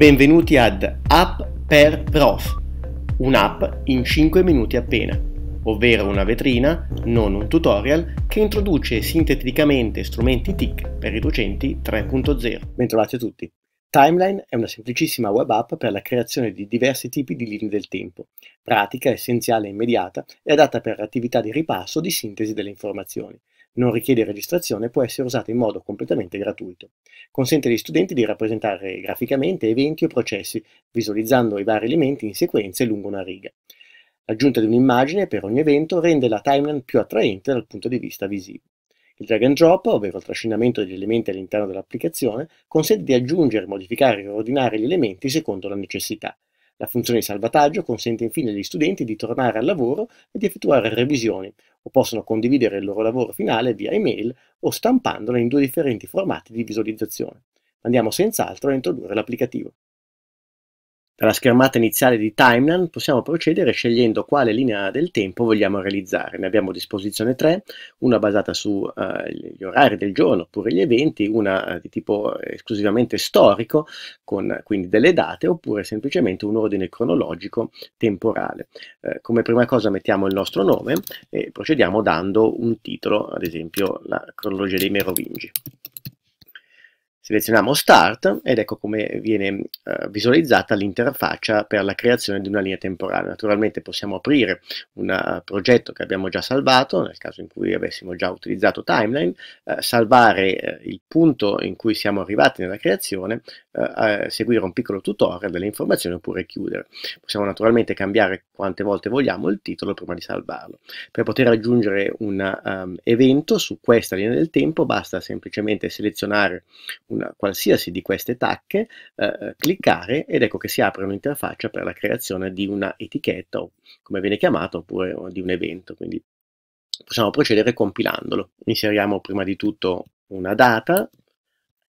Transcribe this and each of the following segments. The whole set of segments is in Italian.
Benvenuti ad App per Prof, un'app in 5 minuti appena, ovvero una vetrina, non un tutorial, che introduce sinteticamente strumenti TIC per i docenti 3.0. Bentrovati a tutti. Timeline è una semplicissima web app per la creazione di diversi tipi di linee del tempo, pratica, essenziale e immediata e adatta per attività di ripasso o di sintesi delle informazioni non richiede registrazione e può essere usata in modo completamente gratuito. Consente agli studenti di rappresentare graficamente eventi o processi, visualizzando i vari elementi in sequenza e lungo una riga. L'aggiunta di un'immagine per ogni evento rende la timeline più attraente dal punto di vista visivo. Il drag and drop, ovvero il trascinamento degli elementi all'interno dell'applicazione, consente di aggiungere, modificare e ordinare gli elementi secondo la necessità. La funzione di salvataggio consente infine agli studenti di tornare al lavoro e di effettuare revisioni, o possono condividere il loro lavoro finale via email o stampandolo in due differenti formati di visualizzazione. Andiamo senz'altro a introdurre l'applicativo. Dalla schermata iniziale di Timeline possiamo procedere scegliendo quale linea del tempo vogliamo realizzare. Ne abbiamo a disposizione tre, una basata sugli eh, uh, orari del giorno oppure gli eventi, una eh, di tipo eh, esclusivamente storico, con quindi delle date, oppure semplicemente un ordine cronologico temporale. Uh, come prima cosa mettiamo il nostro nome e procediamo dando un titolo, ad esempio la cronologia dei Merovingi. Selezioniamo Start ed ecco come viene eh, visualizzata l'interfaccia per la creazione di una linea temporale. Naturalmente possiamo aprire un uh, progetto che abbiamo già salvato, nel caso in cui avessimo già utilizzato Timeline, eh, salvare eh, il punto in cui siamo arrivati nella creazione, eh, seguire un piccolo tutorial delle informazioni oppure chiudere. Possiamo naturalmente cambiare quante volte vogliamo il titolo prima di salvarlo. Per poter aggiungere un um, evento su questa linea del tempo basta semplicemente selezionare un qualsiasi di queste tacche, eh, cliccare ed ecco che si apre un'interfaccia per la creazione di una etichetta, o come viene chiamato, oppure di un evento. Quindi possiamo procedere compilandolo. Inseriamo prima di tutto una data,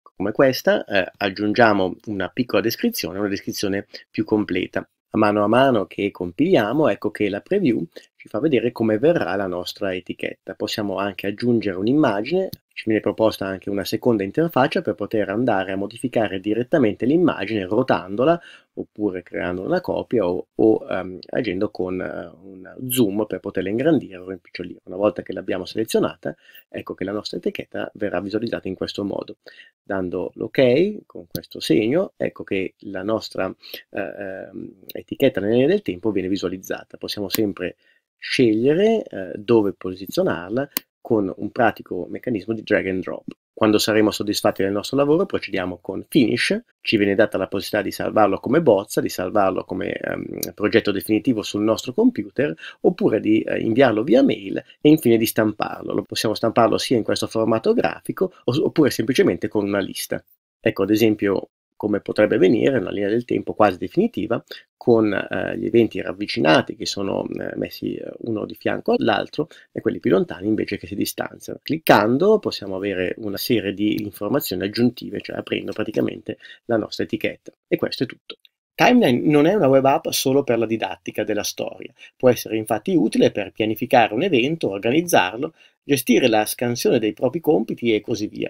come questa, eh, aggiungiamo una piccola descrizione, una descrizione più completa. A mano a mano che compiliamo, ecco che la preview ci fa vedere come verrà la nostra etichetta. Possiamo anche aggiungere un'immagine, ci viene proposta anche una seconda interfaccia per poter andare a modificare direttamente l'immagine rotandola oppure creando una copia o, o um, agendo con uh, un zoom per poterla ingrandire o rimpicciolire. Una volta che l'abbiamo selezionata, ecco che la nostra etichetta verrà visualizzata in questo modo. Dando l'ok con questo segno, ecco che la nostra uh, etichetta nell'area del tempo viene visualizzata. Possiamo sempre scegliere eh, dove posizionarla, con un pratico meccanismo di drag and drop. Quando saremo soddisfatti del nostro lavoro procediamo con Finish, ci viene data la possibilità di salvarlo come bozza, di salvarlo come um, progetto definitivo sul nostro computer oppure di uh, inviarlo via mail e infine di stamparlo. Lo possiamo stamparlo sia in questo formato grafico oppure semplicemente con una lista. Ecco, ad esempio, come potrebbe avvenire, una linea del tempo quasi definitiva, con eh, gli eventi ravvicinati che sono eh, messi eh, uno di fianco all'altro e quelli più lontani invece che si distanziano. Cliccando possiamo avere una serie di informazioni aggiuntive, cioè aprendo praticamente la nostra etichetta. E questo è tutto. Timeline non è una web app solo per la didattica della storia, può essere infatti utile per pianificare un evento, organizzarlo, gestire la scansione dei propri compiti e così via.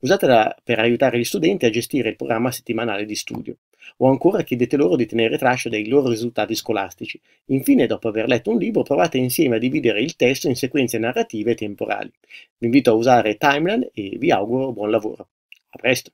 Usatela per aiutare gli studenti a gestire il programma settimanale di studio. O ancora chiedete loro di tenere traccia dei loro risultati scolastici. Infine, dopo aver letto un libro, provate insieme a dividere il testo in sequenze narrative e temporali. Vi invito a usare Timeline e vi auguro buon lavoro. A presto!